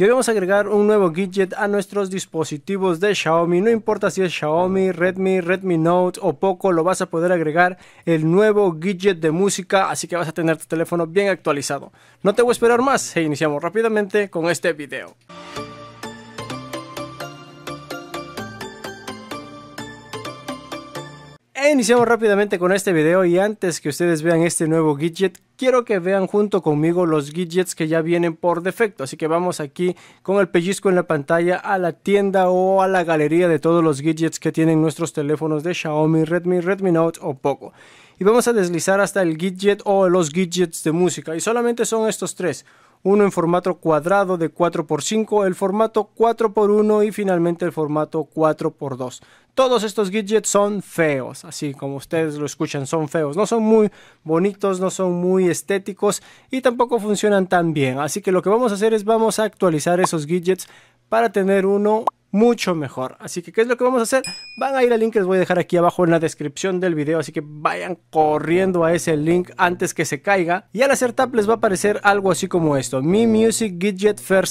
Y hoy vamos a agregar un nuevo widget a nuestros dispositivos de Xiaomi. No importa si es Xiaomi, Redmi, Redmi Note o Poco, lo vas a poder agregar el nuevo widget de música, así que vas a tener tu teléfono bien actualizado. No te voy a esperar más e iniciamos rápidamente con este video. iniciamos rápidamente con este video y antes que ustedes vean este nuevo widget, quiero que vean junto conmigo los widgets que ya vienen por defecto. Así que vamos aquí con el pellizco en la pantalla a la tienda o a la galería de todos los widgets que tienen nuestros teléfonos de Xiaomi, Redmi, Redmi Note o Poco. Y vamos a deslizar hasta el widget o los widgets de música. Y solamente son estos tres uno en formato cuadrado de 4x5, el formato 4x1 y finalmente el formato 4x2. Todos estos widgets son feos, así como ustedes lo escuchan, son feos. No son muy bonitos, no son muy estéticos y tampoco funcionan tan bien. Así que lo que vamos a hacer es vamos a actualizar esos widgets para tener uno mucho mejor. Así que, ¿qué es lo que vamos a hacer? Van a ir al link que les voy a dejar aquí abajo en la descripción del video, así que vayan corriendo a ese link antes que se caiga. Y al hacer tap les va a aparecer algo así como esto, Mi Music Gidget Fair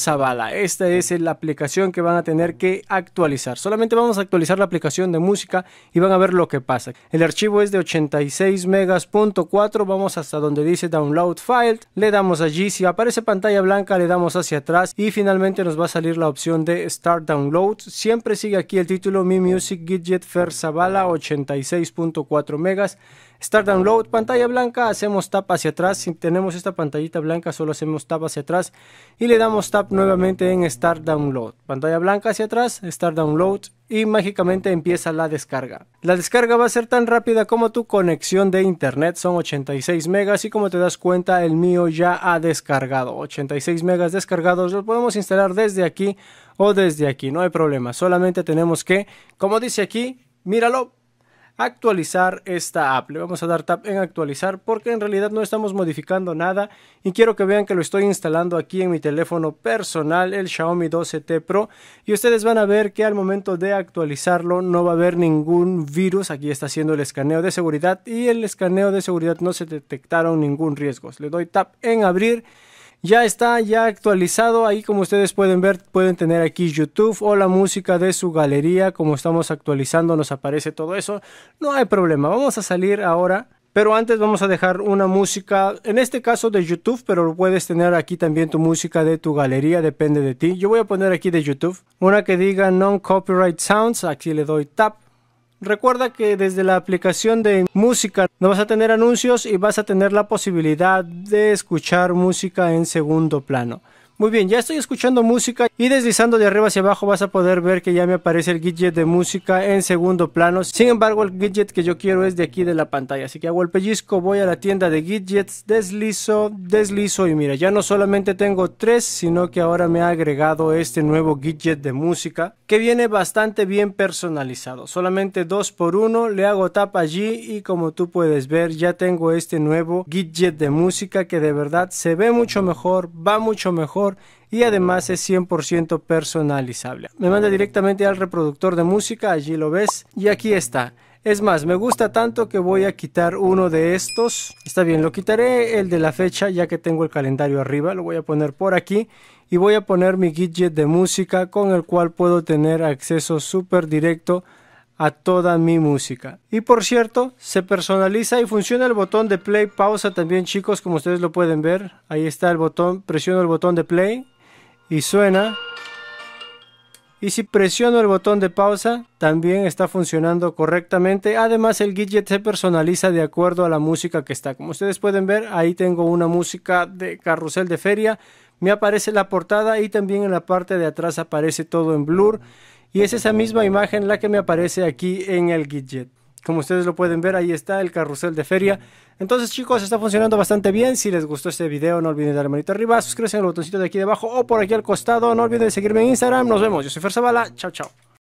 Esta es la aplicación que van a tener que actualizar. Solamente vamos a actualizar la aplicación de música y van a ver lo que pasa. El archivo es de 86 megas.4, vamos hasta donde dice Download File, le damos allí, si aparece pantalla blanca le damos hacia atrás y finalmente nos va a salir la opción de Start Download Siempre sigue aquí el título Mi Music Gadget Fer Zavala 86.4 megas. Start Download, pantalla blanca, hacemos tap hacia atrás. Si tenemos esta pantallita blanca, solo hacemos tap hacia atrás y le damos tap nuevamente en Start Download. Pantalla blanca hacia atrás, Start Download y mágicamente empieza la descarga. La descarga va a ser tan rápida como tu conexión de internet, son 86 megas y como te das cuenta el mío ya ha descargado. 86 megas descargados, lo podemos instalar desde aquí o desde aquí, no hay problema, solamente tenemos que, como dice aquí, míralo, actualizar esta app. Le vamos a dar tap en actualizar porque en realidad no estamos modificando nada y quiero que vean que lo estoy instalando aquí en mi teléfono personal, el Xiaomi 12T Pro y ustedes van a ver que al momento de actualizarlo no va a haber ningún virus. Aquí está haciendo el escaneo de seguridad y el escaneo de seguridad no se detectaron ningún riesgo. Le doy tap en abrir ya está ya actualizado, ahí como ustedes pueden ver, pueden tener aquí YouTube o la música de su galería, como estamos actualizando nos aparece todo eso, no hay problema, vamos a salir ahora. Pero antes vamos a dejar una música, en este caso de YouTube, pero puedes tener aquí también tu música de tu galería, depende de ti. Yo voy a poner aquí de YouTube, una que diga non copyright sounds, aquí le doy tap Recuerda que desde la aplicación de música no vas a tener anuncios y vas a tener la posibilidad de escuchar música en segundo plano. Muy bien, ya estoy escuchando música y deslizando de arriba hacia abajo vas a poder ver que ya me aparece el widget de música en segundo plano. Sin embargo, el widget que yo quiero es de aquí de la pantalla. Así que hago el pellizco, voy a la tienda de widgets, deslizo, deslizo y mira, ya no solamente tengo tres, sino que ahora me ha agregado este nuevo widget de música que viene bastante bien personalizado. Solamente dos por uno, le hago tap allí y como tú puedes ver ya tengo este nuevo widget de música que de verdad se ve mucho mejor, va mucho mejor y además es 100% personalizable. Me manda directamente al reproductor de música, allí lo ves y aquí está. Es más, me gusta tanto que voy a quitar uno de estos. Está bien, lo quitaré el de la fecha ya que tengo el calendario arriba. Lo voy a poner por aquí y voy a poner mi widget de música con el cual puedo tener acceso súper directo a toda mi música. Y por cierto, se personaliza y funciona el botón de play, pausa también chicos, como ustedes lo pueden ver. Ahí está el botón, presiono el botón de play y suena. Y si presiono el botón de pausa, también está funcionando correctamente. Además, el widget se personaliza de acuerdo a la música que está. Como ustedes pueden ver, ahí tengo una música de carrusel de feria me aparece la portada y también en la parte de atrás aparece todo en blur y es esa misma imagen la que me aparece aquí en el widget. Como ustedes lo pueden ver, ahí está el carrusel de feria. Entonces chicos, está funcionando bastante bien. Si les gustó este video, no olviden darle manito arriba, suscríbanse al botoncito de aquí debajo o por aquí al costado. No olviden seguirme en Instagram. Nos vemos. Yo soy Fer Zavala. Chao, chao.